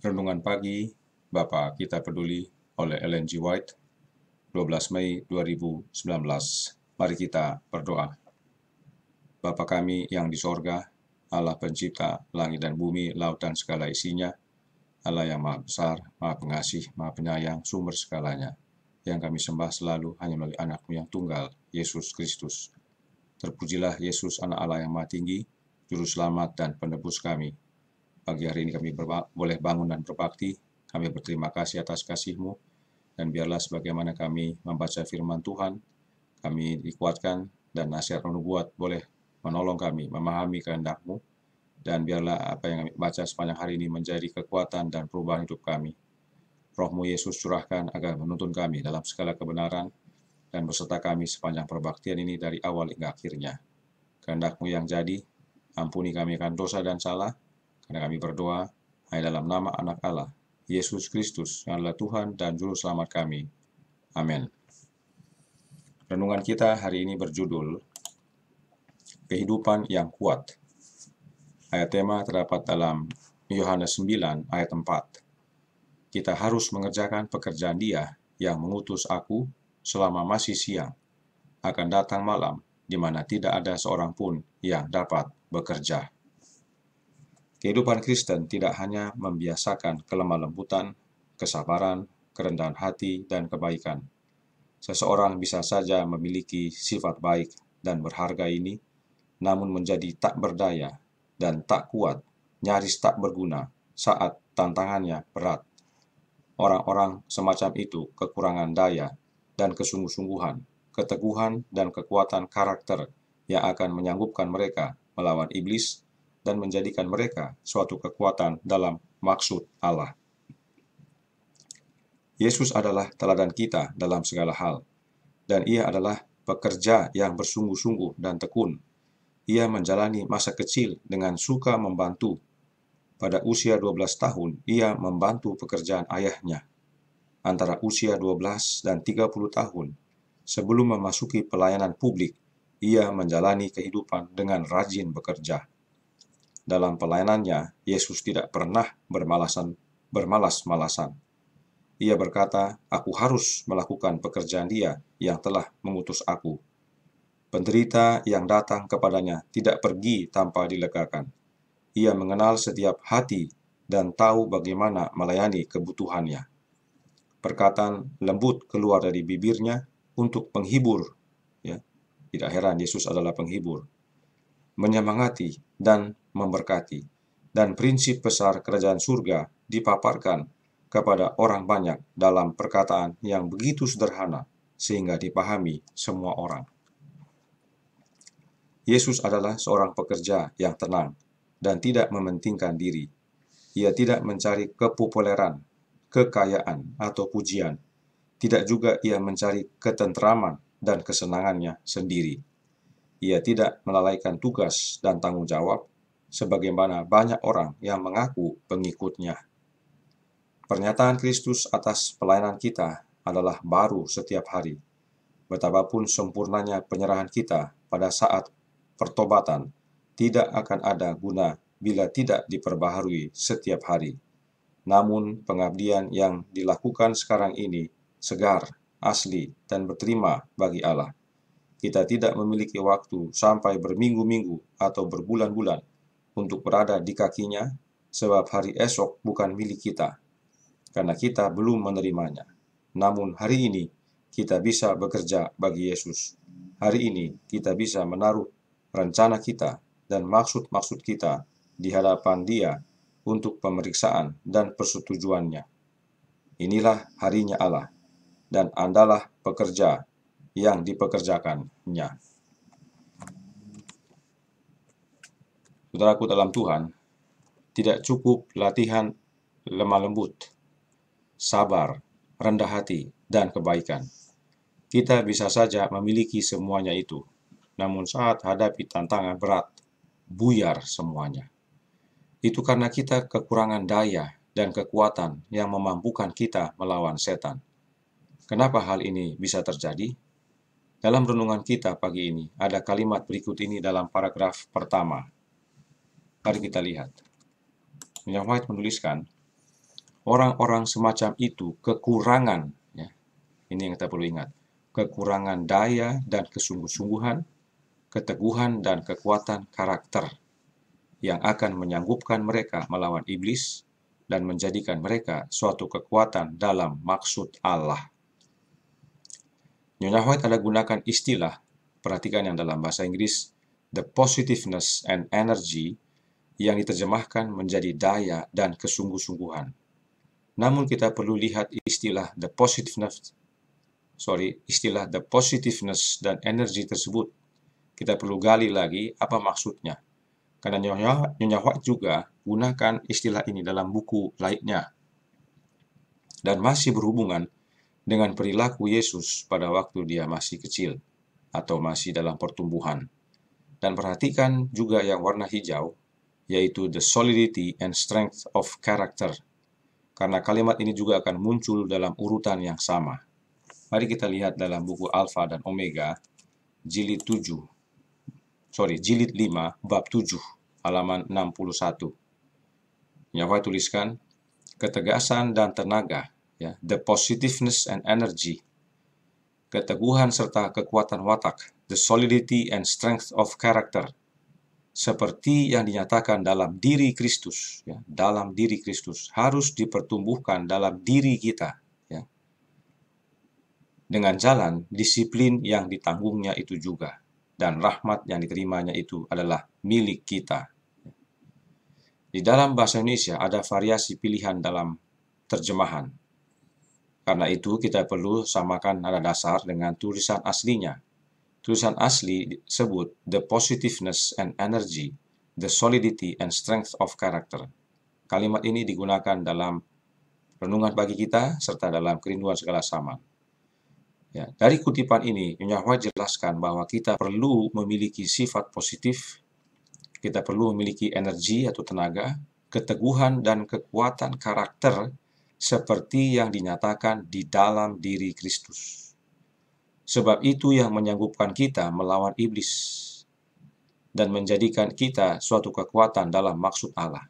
Renungan Pagi Bapak Kita Peduli oleh Ellen G. White 12 Mei 2019 Mari kita berdoa Bapa kami yang di sorga Allah pencipta langit dan bumi, laut dan segala isinya Allah yang maha besar, maha pengasih, maha penyayang, sumber segalanya yang kami sembah selalu hanya melalui anakmu yang tunggal, Yesus Kristus. Terpujilah Yesus anak Allah yang maha tinggi, Juru Selamat dan Penebus kami, Pagi hari ini kami boleh bangun dan berbakti. Kami berterima kasih atas kasih-Mu. Dan biarlah sebagaimana kami membaca firman Tuhan, kami dikuatkan dan nasihat nubuat boleh menolong kami memahami kehendak-Mu. Dan biarlah apa yang kami baca sepanjang hari ini menjadi kekuatan dan perubahan hidup kami. Rohmu Yesus curahkan agar menuntun kami dalam segala kebenaran dan beserta kami sepanjang perbaktian ini dari awal hingga akhirnya. Kehendakmu yang jadi, ampuni kami akan dosa dan salah, karena kami berdoa hanya dalam nama anak Allah, Yesus Kristus, yang adalah Tuhan dan Juru Selamat kami. Amin. Renungan kita hari ini berjudul Kehidupan yang Kuat. Ayat tema terdapat dalam Yohanes 9 ayat 4. Kita harus mengerjakan pekerjaan dia yang mengutus aku selama masih siang. Akan datang malam, di mana tidak ada seorang pun yang dapat bekerja. Kehidupan Kristen tidak hanya membiasakan kelemah lembutan, kesabaran, kerendahan hati, dan kebaikan. Seseorang bisa saja memiliki sifat baik dan berharga ini, namun menjadi tak berdaya dan tak kuat, nyaris tak berguna saat tantangannya berat. Orang-orang semacam itu kekurangan daya dan kesungguh-sungguhan, keteguhan dan kekuatan karakter yang akan menyanggupkan mereka melawan iblis dan menjadikan mereka suatu kekuatan dalam maksud Allah. Yesus adalah teladan kita dalam segala hal, dan ia adalah pekerja yang bersungguh-sungguh dan tekun. Ia menjalani masa kecil dengan suka membantu. Pada usia 12 tahun, ia membantu pekerjaan ayahnya. Antara usia 12 dan 30 tahun, sebelum memasuki pelayanan publik, ia menjalani kehidupan dengan rajin bekerja. Dalam pelayanannya, Yesus tidak pernah bermalasan bermalas-malasan. Ia berkata, "Aku harus melakukan pekerjaan Dia yang telah mengutus aku." Penderita yang datang kepadanya tidak pergi tanpa dilegakan. Ia mengenal setiap hati dan tahu bagaimana melayani kebutuhannya. Perkataan lembut keluar dari bibirnya untuk penghibur. Ya, tidak heran Yesus adalah penghibur menyemangati, dan memberkati. Dan prinsip besar kerajaan surga dipaparkan kepada orang banyak dalam perkataan yang begitu sederhana sehingga dipahami semua orang. Yesus adalah seorang pekerja yang tenang dan tidak mementingkan diri. Ia tidak mencari kepopuleran, kekayaan, atau pujian. Tidak juga ia mencari ketentraman dan kesenangannya sendiri ia tidak melalaikan tugas dan tanggung jawab sebagaimana banyak orang yang mengaku pengikutnya. Pernyataan Kristus atas pelayanan kita adalah baru setiap hari. Betapapun sempurnanya penyerahan kita pada saat pertobatan, tidak akan ada guna bila tidak diperbaharui setiap hari. Namun, pengabdian yang dilakukan sekarang ini segar, asli, dan berterima bagi Allah kita tidak memiliki waktu sampai berminggu-minggu atau berbulan-bulan untuk berada di kakinya, sebab hari esok bukan milik kita, karena kita belum menerimanya. Namun hari ini kita bisa bekerja bagi Yesus. Hari ini kita bisa menaruh rencana kita dan maksud-maksud kita di hadapan Dia untuk pemeriksaan dan persetujuannya. Inilah harinya Allah, dan andalah pekerja yang dipekerjakannya. Saudaraku dalam Tuhan, tidak cukup latihan lemah lembut, sabar, rendah hati, dan kebaikan. Kita bisa saja memiliki semuanya itu, namun saat hadapi tantangan berat, buyar semuanya. Itu karena kita kekurangan daya dan kekuatan yang memampukan kita melawan setan. Kenapa hal ini bisa terjadi? Dalam renungan kita pagi ini, ada kalimat berikut ini dalam paragraf pertama. Mari kita lihat. William White menuliskan, orang-orang semacam itu kekurangan, ya, ini yang kita perlu ingat, kekurangan daya dan kesungguh-sungguhan, keteguhan dan kekuatan karakter yang akan menyanggupkan mereka melawan iblis dan menjadikan mereka suatu kekuatan dalam maksud Allah. Nyonya White ada gunakan istilah, perhatikan yang dalam bahasa Inggris, the positiveness and energy, yang diterjemahkan menjadi daya dan kesungguh-sungguhan. Namun kita perlu lihat istilah the positiveness, sorry, istilah the positiveness dan energy tersebut. Kita perlu gali lagi apa maksudnya. Karena Nyonya, Nyonya juga gunakan istilah ini dalam buku lainnya. Dan masih berhubungan dengan perilaku Yesus pada waktu dia masih kecil atau masih dalam pertumbuhan. Dan perhatikan juga yang warna hijau, yaitu the solidity and strength of character, karena kalimat ini juga akan muncul dalam urutan yang sama. Mari kita lihat dalam buku Alfa dan Omega, jilid 7, sorry, jilid 5, bab 7, halaman 61. Nyawa tuliskan, ketegasan dan tenaga ya, the positiveness and energy, keteguhan serta kekuatan watak, the solidity and strength of character, seperti yang dinyatakan dalam diri Kristus, ya, dalam diri Kristus harus dipertumbuhkan dalam diri kita, ya, dengan jalan disiplin yang ditanggungnya itu juga, dan rahmat yang diterimanya itu adalah milik kita. Di dalam bahasa Indonesia ada variasi pilihan dalam terjemahan, karena itu kita perlu samakan nada dasar dengan tulisan aslinya. Tulisan asli disebut The Positiveness and Energy, The Solidity and Strength of Character. Kalimat ini digunakan dalam renungan bagi kita serta dalam kerinduan segala zaman. Ya, dari kutipan ini, Yahweh jelaskan bahwa kita perlu memiliki sifat positif, kita perlu memiliki energi atau tenaga, keteguhan dan kekuatan karakter seperti yang dinyatakan di dalam diri Kristus. Sebab itu yang menyanggupkan kita melawan iblis dan menjadikan kita suatu kekuatan dalam maksud Allah.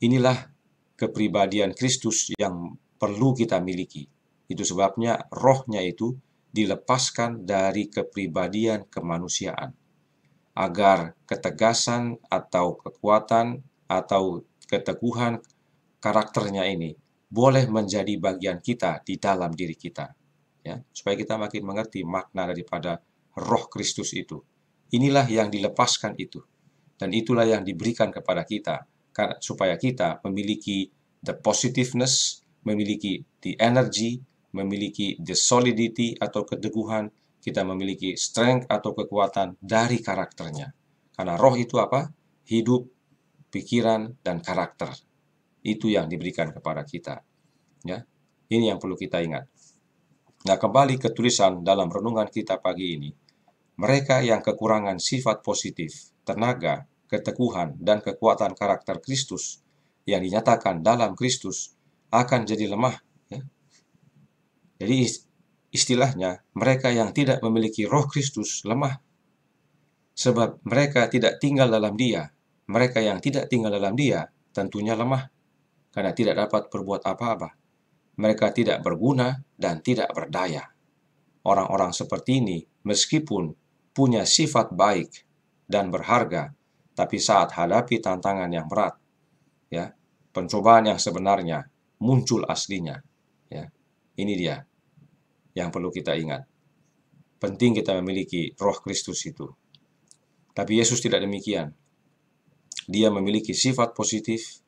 Inilah kepribadian Kristus yang perlu kita miliki. Itu sebabnya rohnya itu dilepaskan dari kepribadian kemanusiaan agar ketegasan atau kekuatan atau keteguhan karakternya ini boleh menjadi bagian kita di dalam diri kita. Ya, supaya kita makin mengerti makna daripada roh Kristus itu. Inilah yang dilepaskan itu. Dan itulah yang diberikan kepada kita. supaya kita memiliki the positiveness, memiliki the energy, memiliki the solidity atau keteguhan, kita memiliki strength atau kekuatan dari karakternya. Karena roh itu apa? Hidup, pikiran, dan karakter. Itu yang diberikan kepada kita. Ya, ini yang perlu kita ingat. Nah, kembali ke tulisan dalam renungan kita pagi ini. Mereka yang kekurangan sifat positif, tenaga, keteguhan, dan kekuatan karakter Kristus yang dinyatakan dalam Kristus akan jadi lemah. Ya. Jadi istilahnya, mereka yang tidak memiliki roh Kristus lemah. Sebab mereka tidak tinggal dalam dia. Mereka yang tidak tinggal dalam dia tentunya lemah karena tidak dapat berbuat apa-apa. Mereka tidak berguna dan tidak berdaya. Orang-orang seperti ini, meskipun punya sifat baik dan berharga, tapi saat hadapi tantangan yang berat, ya, pencobaan yang sebenarnya muncul aslinya, ya. Ini dia yang perlu kita ingat. Penting kita memiliki roh Kristus itu. Tapi Yesus tidak demikian. Dia memiliki sifat positif,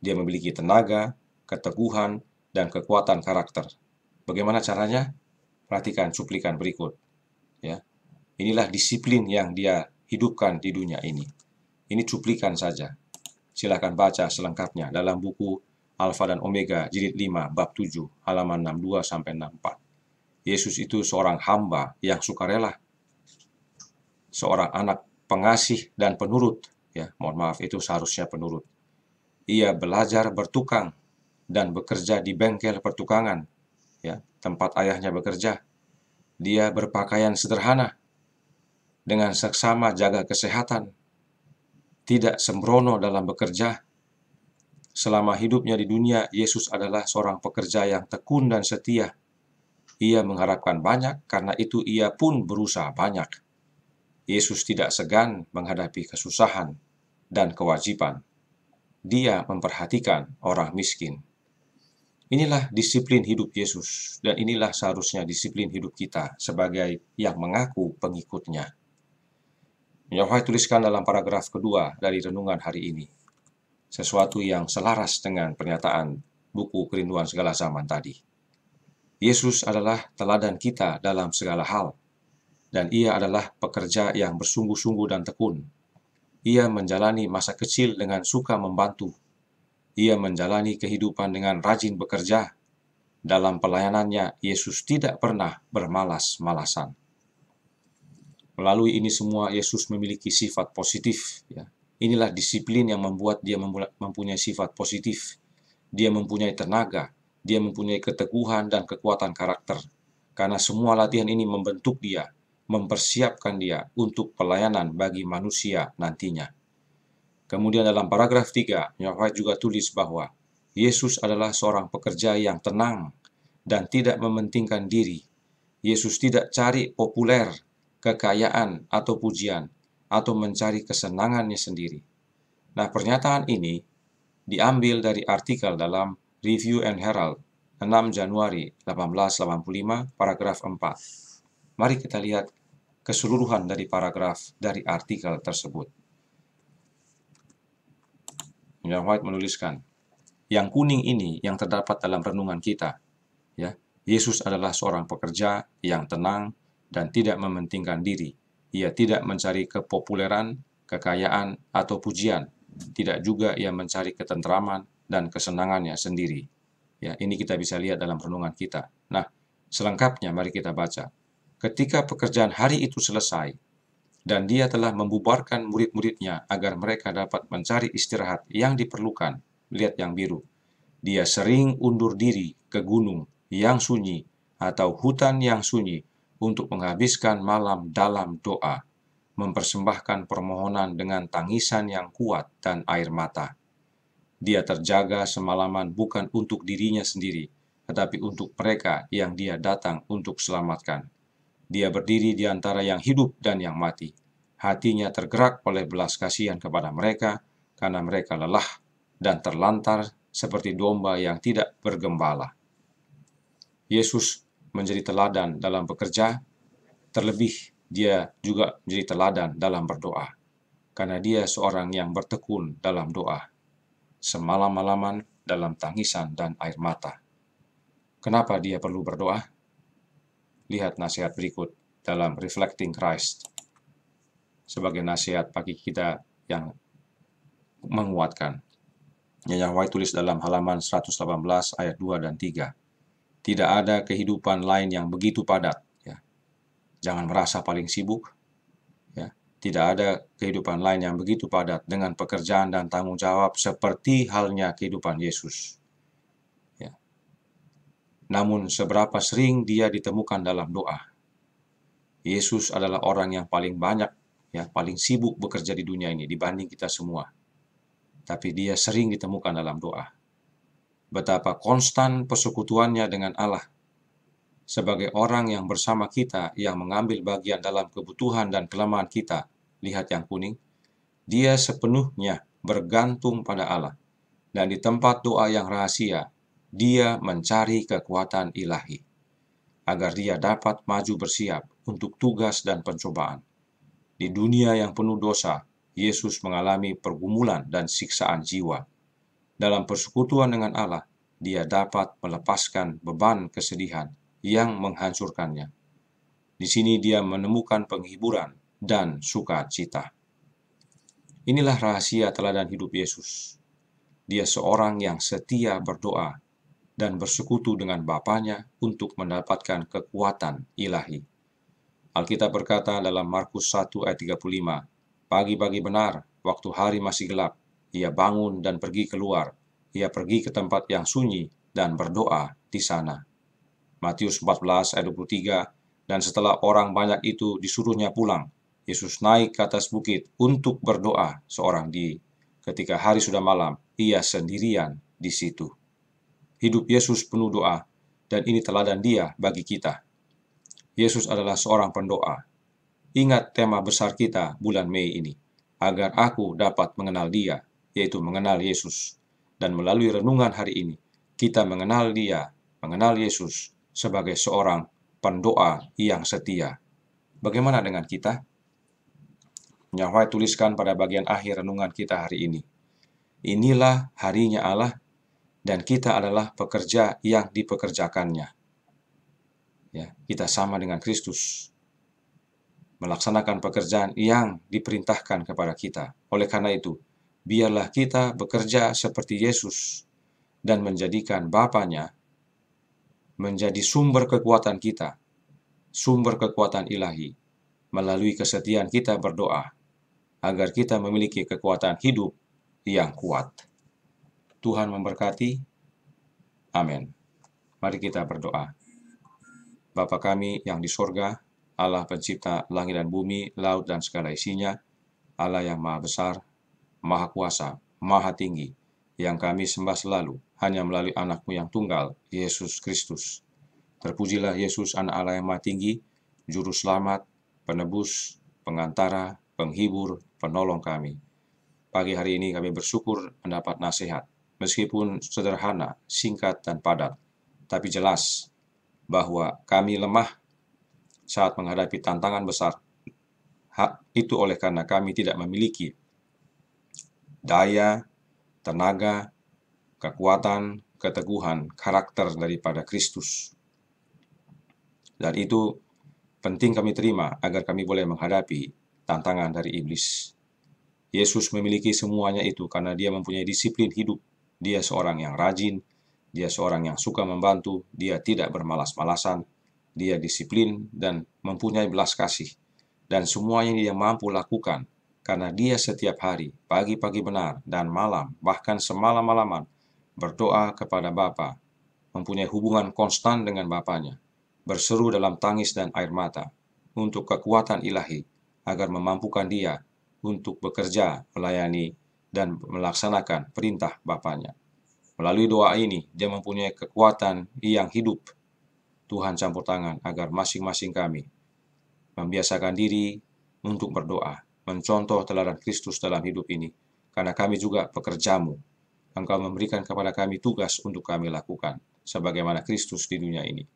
dia memiliki tenaga, keteguhan, dan kekuatan karakter. Bagaimana caranya? Perhatikan cuplikan berikut. Ya. Inilah disiplin yang dia hidupkan di dunia ini. Ini cuplikan saja. Silahkan baca selengkapnya dalam buku Alfa dan Omega, jilid 5, bab 7, halaman 62 sampai 64. Yesus itu seorang hamba yang sukarela, seorang anak pengasih dan penurut. Ya, mohon maaf, itu seharusnya penurut ia belajar bertukang dan bekerja di bengkel pertukangan, ya, tempat ayahnya bekerja. Dia berpakaian sederhana, dengan seksama jaga kesehatan, tidak sembrono dalam bekerja. Selama hidupnya di dunia, Yesus adalah seorang pekerja yang tekun dan setia. Ia mengharapkan banyak, karena itu ia pun berusaha banyak. Yesus tidak segan menghadapi kesusahan dan kewajiban dia memperhatikan orang miskin. Inilah disiplin hidup Yesus, dan inilah seharusnya disiplin hidup kita sebagai yang mengaku pengikutnya. Yohai tuliskan dalam paragraf kedua dari renungan hari ini, sesuatu yang selaras dengan pernyataan buku kerinduan segala zaman tadi. Yesus adalah teladan kita dalam segala hal, dan ia adalah pekerja yang bersungguh-sungguh dan tekun ia menjalani masa kecil dengan suka membantu. Ia menjalani kehidupan dengan rajin bekerja. Dalam pelayanannya, Yesus tidak pernah bermalas-malasan. Melalui ini semua, Yesus memiliki sifat positif. Ya. Inilah disiplin yang membuat dia mempunyai sifat positif. Dia mempunyai tenaga, dia mempunyai keteguhan dan kekuatan karakter. Karena semua latihan ini membentuk dia mempersiapkan dia untuk pelayanan bagi manusia nantinya. Kemudian dalam paragraf 3, nyawat juga tulis bahwa Yesus adalah seorang pekerja yang tenang dan tidak mementingkan diri. Yesus tidak cari populer, kekayaan, atau pujian, atau mencari kesenangannya sendiri. Nah, pernyataan ini diambil dari artikel dalam Review and Herald 6 Januari 1885, paragraf 4. Mari kita lihat keseluruhan dari paragraf dari artikel tersebut. William White menuliskan, yang kuning ini yang terdapat dalam renungan kita, ya, Yesus adalah seorang pekerja yang tenang dan tidak mementingkan diri. Ia tidak mencari kepopuleran, kekayaan, atau pujian. Tidak juga ia mencari ketentraman dan kesenangannya sendiri. Ya, ini kita bisa lihat dalam renungan kita. Nah, selengkapnya mari kita baca ketika pekerjaan hari itu selesai, dan dia telah membubarkan murid-muridnya agar mereka dapat mencari istirahat yang diperlukan. Lihat yang biru. Dia sering undur diri ke gunung yang sunyi atau hutan yang sunyi untuk menghabiskan malam dalam doa, mempersembahkan permohonan dengan tangisan yang kuat dan air mata. Dia terjaga semalaman bukan untuk dirinya sendiri, tetapi untuk mereka yang dia datang untuk selamatkan. Dia berdiri di antara yang hidup dan yang mati. Hatinya tergerak oleh belas kasihan kepada mereka karena mereka lelah dan terlantar seperti domba yang tidak bergembala. Yesus menjadi teladan dalam bekerja, terlebih dia juga menjadi teladan dalam berdoa, karena dia seorang yang bertekun dalam doa, semalam-malaman dalam tangisan dan air mata. Kenapa dia perlu berdoa? Lihat nasihat berikut dalam Reflecting Christ sebagai nasihat bagi kita yang menguatkan. White tulis dalam halaman 118 ayat 2 dan 3. Tidak ada kehidupan lain yang begitu padat. Ya. Jangan merasa paling sibuk. Ya. Tidak ada kehidupan lain yang begitu padat dengan pekerjaan dan tanggung jawab seperti halnya kehidupan Yesus. Namun seberapa sering dia ditemukan dalam doa. Yesus adalah orang yang paling banyak, ya paling sibuk bekerja di dunia ini dibanding kita semua. Tapi dia sering ditemukan dalam doa. Betapa konstan persekutuannya dengan Allah sebagai orang yang bersama kita yang mengambil bagian dalam kebutuhan dan kelemahan kita, lihat yang kuning, dia sepenuhnya bergantung pada Allah. Dan di tempat doa yang rahasia, dia mencari kekuatan ilahi, agar dia dapat maju bersiap untuk tugas dan pencobaan. Di dunia yang penuh dosa, Yesus mengalami pergumulan dan siksaan jiwa. Dalam persekutuan dengan Allah, dia dapat melepaskan beban kesedihan yang menghancurkannya. Di sini dia menemukan penghiburan dan sukacita. Inilah rahasia teladan hidup Yesus. Dia seorang yang setia berdoa dan bersekutu dengan Bapaknya untuk mendapatkan kekuatan ilahi. Alkitab berkata dalam Markus 1 ayat 35, Pagi-pagi benar, waktu hari masih gelap, ia bangun dan pergi keluar. Ia pergi ke tempat yang sunyi dan berdoa di sana. Matius 14 ayat 23, Dan setelah orang banyak itu disuruhnya pulang, Yesus naik ke atas bukit untuk berdoa seorang diri. Ketika hari sudah malam, ia sendirian di situ. Hidup Yesus penuh doa, dan ini teladan dia bagi kita. Yesus adalah seorang pendoa. Ingat tema besar kita bulan Mei ini, agar aku dapat mengenal dia, yaitu mengenal Yesus. Dan melalui renungan hari ini, kita mengenal dia, mengenal Yesus sebagai seorang pendoa yang setia. Bagaimana dengan kita? Nyawa tuliskan pada bagian akhir renungan kita hari ini. Inilah harinya Allah dan kita adalah pekerja yang dipekerjakannya. Ya, kita sama dengan Kristus melaksanakan pekerjaan yang diperintahkan kepada kita. Oleh karena itu, biarlah kita bekerja seperti Yesus dan menjadikan Bapaknya menjadi sumber kekuatan kita, sumber kekuatan ilahi, melalui kesetiaan kita berdoa, agar kita memiliki kekuatan hidup yang kuat. Tuhan memberkati. Amin. Mari kita berdoa. Bapa kami yang di sorga, Allah pencipta langit dan bumi, laut dan segala isinya, Allah yang maha besar, maha kuasa, maha tinggi, yang kami sembah selalu, hanya melalui anakmu yang tunggal, Yesus Kristus. Terpujilah Yesus anak Allah yang maha tinggi, juru selamat, penebus, pengantara, penghibur, penolong kami. Pagi hari ini kami bersyukur mendapat nasihat meskipun sederhana, singkat, dan padat, tapi jelas bahwa kami lemah saat menghadapi tantangan besar. Hak itu oleh karena kami tidak memiliki daya, tenaga, kekuatan, keteguhan, karakter daripada Kristus. Dan itu penting kami terima agar kami boleh menghadapi tantangan dari iblis. Yesus memiliki semuanya itu karena dia mempunyai disiplin hidup dia seorang yang rajin, dia seorang yang suka membantu, dia tidak bermalas-malasan, dia disiplin dan mempunyai belas kasih. Dan semuanya dia mampu lakukan, karena dia setiap hari, pagi-pagi benar, dan malam, bahkan semalam-malaman, berdoa kepada Bapa, mempunyai hubungan konstan dengan Bapaknya, berseru dalam tangis dan air mata, untuk kekuatan ilahi, agar memampukan dia untuk bekerja, melayani, dan melaksanakan perintah Bapaknya. Melalui doa ini, dia mempunyai kekuatan yang hidup. Tuhan campur tangan agar masing-masing kami membiasakan diri untuk berdoa, mencontoh teladan Kristus dalam hidup ini, karena kami juga pekerjamu. Engkau memberikan kepada kami tugas untuk kami lakukan, sebagaimana Kristus di dunia ini.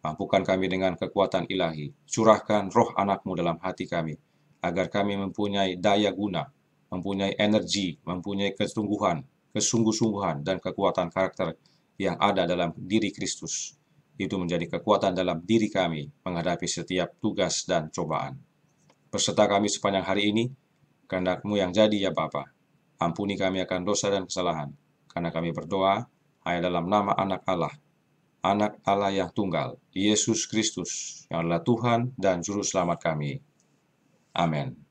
Mampukan kami dengan kekuatan ilahi, curahkan roh anakmu dalam hati kami, agar kami mempunyai daya guna, mempunyai energi, mempunyai kesungguhan, kesungguh-sungguhan dan kekuatan karakter yang ada dalam diri Kristus. Itu menjadi kekuatan dalam diri kami menghadapi setiap tugas dan cobaan. Berserta kami sepanjang hari ini, kehendakmu yang jadi ya Bapa. Ampuni kami akan dosa dan kesalahan, karena kami berdoa hanya dalam nama anak Allah, anak Allah yang tunggal, Yesus Kristus, yang adalah Tuhan dan Juru Selamat kami. Amin.